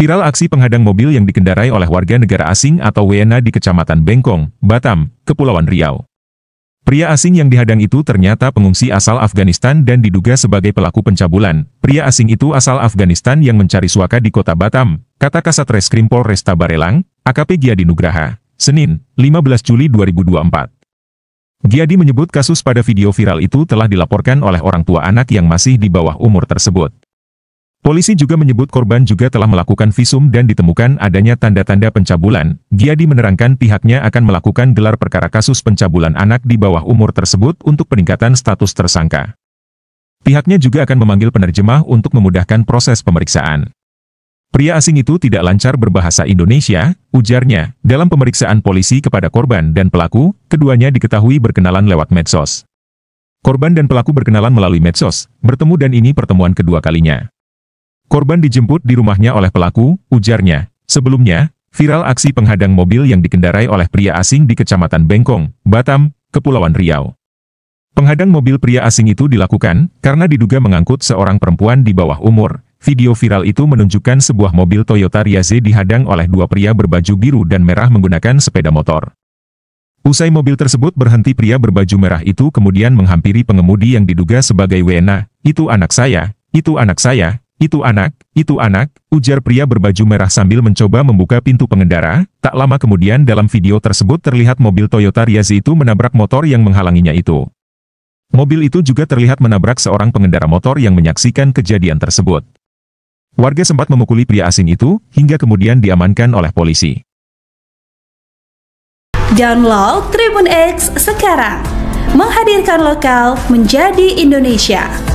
Viral aksi penghadang mobil yang dikendarai oleh warga negara asing atau WNA di Kecamatan Bengkong, Batam, Kepulauan Riau. Pria asing yang dihadang itu ternyata pengungsi asal Afghanistan dan diduga sebagai pelaku pencabulan. Pria asing itu asal Afghanistan yang mencari suaka di kota Batam, kata Kasat Reskrim Polresta Barelang, AKP Giyadi Nugraha, Senin, 15 Juli 2024. Giyadi menyebut kasus pada video viral itu telah dilaporkan oleh orang tua anak yang masih di bawah umur tersebut. Polisi juga menyebut korban juga telah melakukan visum dan ditemukan adanya tanda-tanda pencabulan. Giadi menerangkan pihaknya akan melakukan gelar perkara kasus pencabulan anak di bawah umur tersebut untuk peningkatan status tersangka. Pihaknya juga akan memanggil penerjemah untuk memudahkan proses pemeriksaan. Pria asing itu tidak lancar berbahasa Indonesia, ujarnya, dalam pemeriksaan polisi kepada korban dan pelaku, keduanya diketahui berkenalan lewat medsos. Korban dan pelaku berkenalan melalui medsos, bertemu dan ini pertemuan kedua kalinya. Korban dijemput di rumahnya oleh pelaku, ujarnya. Sebelumnya, viral aksi penghadang mobil yang dikendarai oleh pria asing di Kecamatan Bengkong, Batam, Kepulauan Riau. Penghadang mobil pria asing itu dilakukan karena diduga mengangkut seorang perempuan di bawah umur. Video viral itu menunjukkan sebuah mobil Toyota Riaze dihadang oleh dua pria berbaju biru dan merah menggunakan sepeda motor. Usai mobil tersebut berhenti pria berbaju merah itu kemudian menghampiri pengemudi yang diduga sebagai WNA, itu anak saya, itu anak saya, itu anak, itu anak, ujar pria berbaju merah sambil mencoba membuka pintu pengendara. Tak lama kemudian dalam video tersebut terlihat mobil Toyota Riaz itu menabrak motor yang menghalanginya itu. Mobil itu juga terlihat menabrak seorang pengendara motor yang menyaksikan kejadian tersebut. Warga sempat memukuli pria asing itu, hingga kemudian diamankan oleh polisi. Download Tribun X sekarang, menghadirkan lokal menjadi Indonesia.